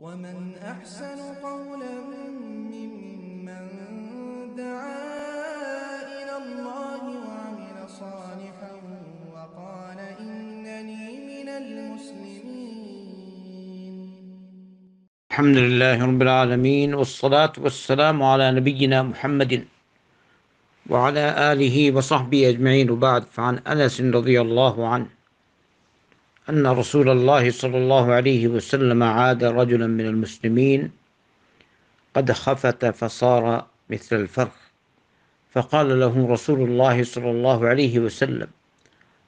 ومن أحسن قولا ممن دعا إلى الله وعمل صالحا وقال إنني من المسلمين الحمد لله رب العالمين والصلاة والسلام على نبينا محمد وعلى آله وصحبه أجمعين وبعد فعن أنس رضي الله عنه أن رسول الله صلى الله عليه وسلم عاد رجلا من المسلمين قد خفت فصار مثل الفرخ فقال له رسول الله صلى الله عليه وسلم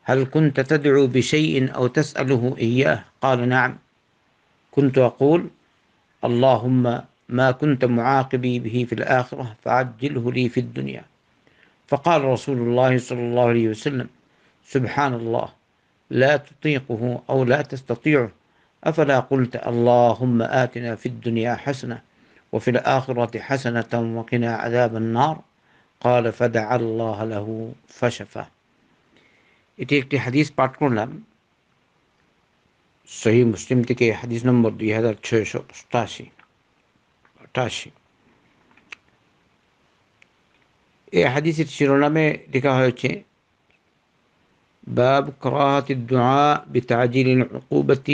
هل كنت تدعو بشيء أو تسأله إياه قال نعم كنت أقول اللهم ما كنت معاقبي به في الآخرة فعجله لي في الدنيا فقال رسول الله صلى الله عليه وسلم سبحان الله لا تطيقه أو لا تستطيعه أفلا قلت اللهم آتنا في الدنيا حسنة وفي الآخرة حسنة وقنا عذاب النار قال فدعا الله له فشفى এটি একটি হাদিস পাঠ صحيح مسلم تكي حديث نمبر دي هذا হাজার ছয়শো অষ্টাশি إيه حديث تشيرونا مي লেখা হয়েছে باب كراهة الدعاء بتعجيل العقوبة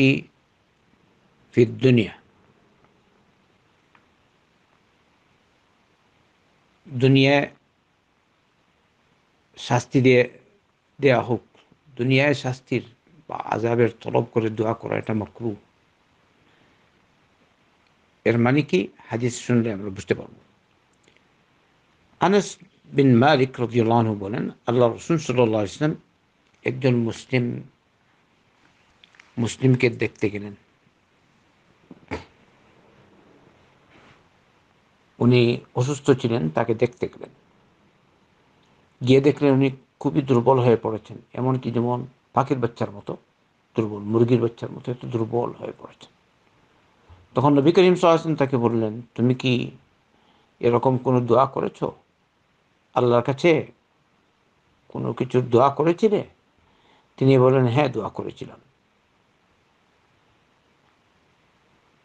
في الدنيا দুনিয়ায় শাস্তি দিয়ে দেয়া হোক দুনিয়ায় শাস্তির বা আজাবের তলব করে দোয়া করা এটা মকরু এর মানে কি হাদিস শুনলে আমরা বুঝতে পারবো আনাস বিন মালিক রদিউল্লাহ বলেন আল্লাহ রসুল সাল্লাহ ইসলাম একজন মুসলিম মুসলিমকে দেখতে গেলেন উনি অসুস্থ ছিলেন তাকে দেখতে গেলেন গিয়ে দেখলেন উনি খুবই দুর্বল হয়ে পড়েছেন এমনকি যেমন পাখির বাচ্চার মতো দুর্বল মুরগির বাচ্চার মতো একটু দুর্বল হয়ে পড়েছেন তখন নবী করিম সাহসেন তাকে বললেন তুমি কি এরকম কোনো দোয়া করেছ আল্লাহর কাছে কোনো কিছুর দোয়া করেছিলে তিনি বলেন হ্যাঁ দোয়া করেছিলাম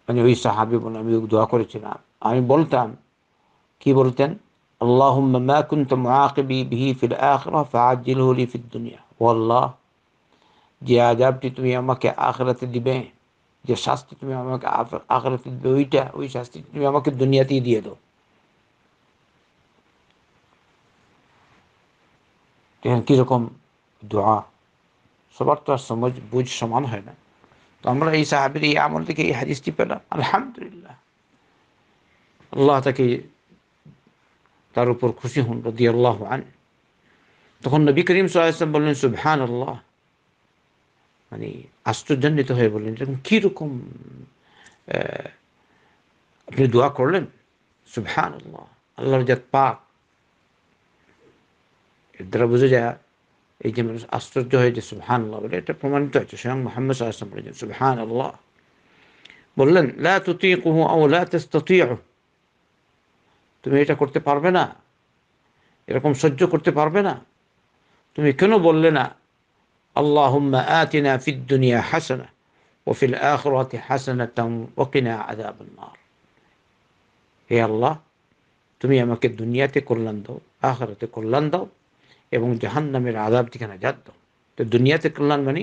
মানে ওই সাহাবি বোন আমি দোয়া করেছিলাম আমি বলতাম কি বলতেন আল্লাহ ما كنت معاقبي به في الآخرة فعجله যে আজাবটি তুমি আমাকে আখরাতে দিবে যে শাস্তি তুমি আমাকে আখরাতে দিবে ওইটা ওই শাস্তি তুমি আমাকে দুনিয়াতেই দিয়ে দাও কিরকম দোয়া সবার তো আর সমজ বুঝ সমান হয় না তো আমরা এই সাহাবির এই আমল থেকে এই হাদিসটি পেলাম আলহামদুলিল্লাহ আল্লাহ তাকে তার উপর খুশি হন দিয়ে আল্লাহ আন তখন নবী করিম সাল্লাম বললেন সুবহান আল্লাহ মানে আশ্চর্যান্বিত হয়ে বললেন এরকম কীরকম আপনি দোয়া করলেন সুবহান আল্লাহ আল্লাহর জাত পাক এর দ্বারা বোঝা যায় এই যে মানুষ আশ্চর্য হয়ে যে সুবহান আল্লাহ বলে এটা প্রমাণিত হয়েছে স্বয়ং মোহাম্মদ আসলাম বলেছেন সুবহান আল্লাহ বললেন লা তুতিকুহু আও লা তাস্তাতিহু তুমি এটা করতে পারবে না এরকম সহ্য করতে পারবে না তুমি কেন বললে না আল্লাহুম্মা আতিনা ফিদ দুনিয়া হাসানা ওয়া ফিল আখিরাতি হাসানাতাম ওয়া কিনা আযাবান নার হে আল্লাহ তুমি আমাকে দুনিয়াতে কল্যাণ দাও আখিরাতে কল্যাণ দাও এবং জাহান নামের আদাব ঠিকানা জাত তো দুনিয়াতে কল্যাণ মানে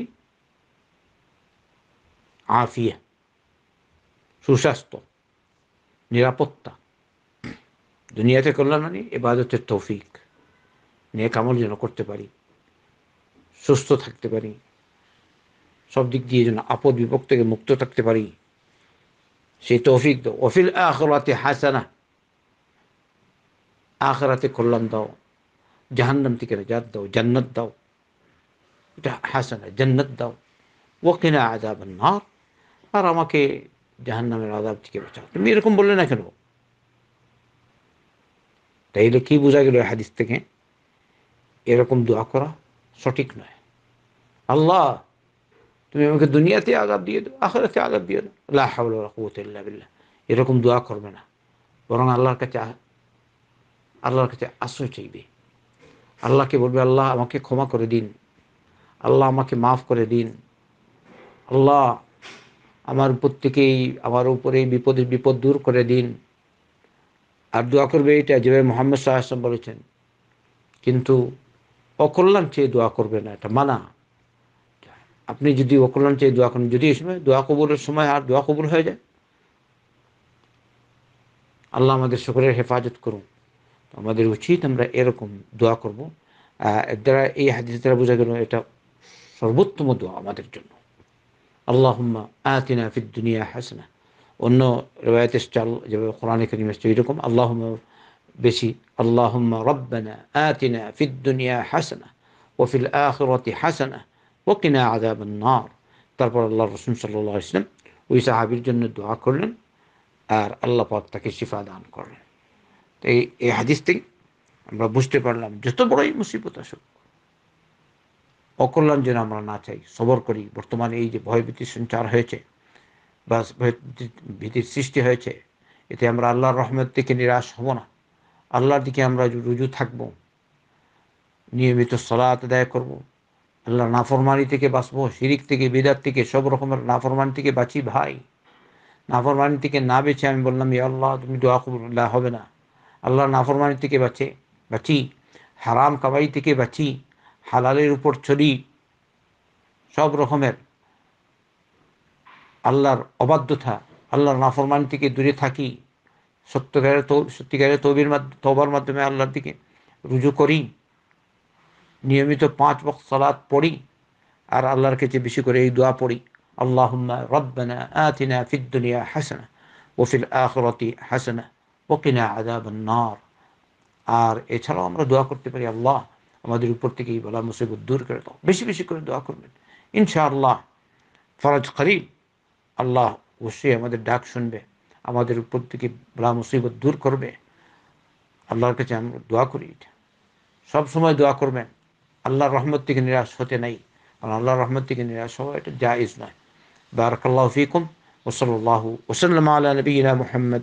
আফিয়া সুস্বাস্থ্য নিরাপত্তা দুনিয়াতে কল্যাণ মানে এবাদতের তৌফিক নিয়ে কামল যেন করতে পারি সুস্থ থাকতে পারি সব দিক দিয়ে যেন আপদ বিপদ থেকে মুক্ত থাকতে পারি সেই তৌফিক দাও অফিল আখরাতে হাসানা আখরাতে কল্যাণ দাও জাহান্নাম থেকে নাজাত দাও জান্নাত দাও এটা হাসানা জান্নাত দাও ওকিনা আজাব নার আর আমাকে জাহান্নামের আজাব থেকে বাঁচাও তুমি এরকম বললে না কেন তাইলে কি বোঝা গেল হাদিস থেকে এরকম দোয়া করা সঠিক নয় আল্লাহ তুমি আমাকে দুনিয়াতে আজাব দিয়ে দাও আখরাতে আজাব দিয়ে দাও আল্লাহ এরকম দোয়া করবে না বরং আল্লাহর কাছে আল্লাহর কাছে আশ্রয় চাইবে আল্লাহকে বলবে আল্লাহ আমাকে ক্ষমা করে দিন আল্লাহ আমাকে মাফ করে দিন আল্লাহ আমার উপর থেকেই আমার উপরে বিপদে বিপদ দূর করে দিন আর দোয়া করবে এটা যেভাবে মোহাম্মদ সাহাশম বলেছেন কিন্তু অকল্যাণ চেয়ে দোয়া করবে না এটা মানা আপনি যদি অকল্যাণ চেয়ে দোয়া করেন যদি এই সময় দোয়া কবুলের সময় আর দোয়া কবুল হয়ে যায় আল্লাহ আমাদের সকলের হেফাজত করুন আমাদের উচিত আমরা এরকম দোয়া করব এর দ্বারা এই হাদিস দ্বারা বোঝা গেল এটা সর্বোত্তম দোয়া আমাদের জন্য আল্লাহম্মা আতিনা ফিদ দুনিয়া হাসনা অন্য রেবায়তের চাল যেভাবে কোরআনে করিম আসছে এরকম আল্লাহম্মা বেশি আল্লাহম্মা রব্বানা আতিনা ফিদ দুনিয়া হাসনা ওফিল আখরতি হাসনা ওকিনা আদাবান নার তারপর আল্লাহ রসুন সাল্লাহ ইসলাম ওই সাহাবির জন্য দোয়া করলেন আর আল্লাহ পাক তাকে শিফা দান করলেন এই এই হাদিস থেকে আমরা বুঝতে পারলাম যত বড়ই মুসিবত আসুক অকল্যাণ যেন আমরা না চাই সবর করি বর্তমানে এই যে ভয়ভীতি সঞ্চার হয়েছে বা ভীতির সৃষ্টি হয়েছে এতে আমরা আল্লাহর রহমত থেকে নিরাশ হব না আল্লাহর দিকে আমরা রুজু থাকব নিয়মিত সলাত আদায় করব আল্লাহ নাফরমানি থেকে বাঁচবো শিরিক থেকে বিদার থেকে সব রকমের নাফরমানি থেকে বাঁচি ভাই নাফরমানি থেকে না বেছে আমি বললাম ইয়া আল্লাহ তুমি দোয়া করবো হবে না আল্লাহ নাফরমানি থেকে বাঁচে বাঁচি হারাম কামাই থেকে বাঁচি হালালের উপর ছড়ি সব রকমের আল্লাহর অবাধ্যতা আল্লাহর নাফরমানি থেকে দূরে থাকি সত্যিকারের তো সত্যিকারের তবির তবার মাধ্যমে আল্লাহর দিকে রুজু করি নিয়মিত পাঁচ বক্স সালাদ পড়ি আর আল্লাহর কাছে বেশি করে এই দোয়া পড়ি আল্লাহ রব্বানা আতিনা ফিদ্দুনিয়া হাসানা ওফিল আখরতি হাসানা ওকিনা আদাব নর আর এছাড়াও আমরা দোয়া করতে পারি আল্লাহ আমাদের উপর থেকে এই বলা মুসিবত দূর করে দাও বেশি বেশি করে দোয়া করবেন ইনশাআল্লাহ ফরাজ করিম আল্লাহ অবশ্যই আমাদের ডাক শুনবে আমাদের উপর থেকে বলা মুসিবত দূর করবে আল্লাহর কাছে আমরা দোয়া করি এটা সবসময় দোয়া করবেন আল্লাহর রহমত থেকে নিরাশ হতে নাই কারণ আল্লাহর রহমত থেকে নিরাশ হওয়া এটা জায়জ নয় বারাকাল্লাহ ফিকুম ওসল আল্লাহ ওসলাম আলা নবীনা মোহাম্মদ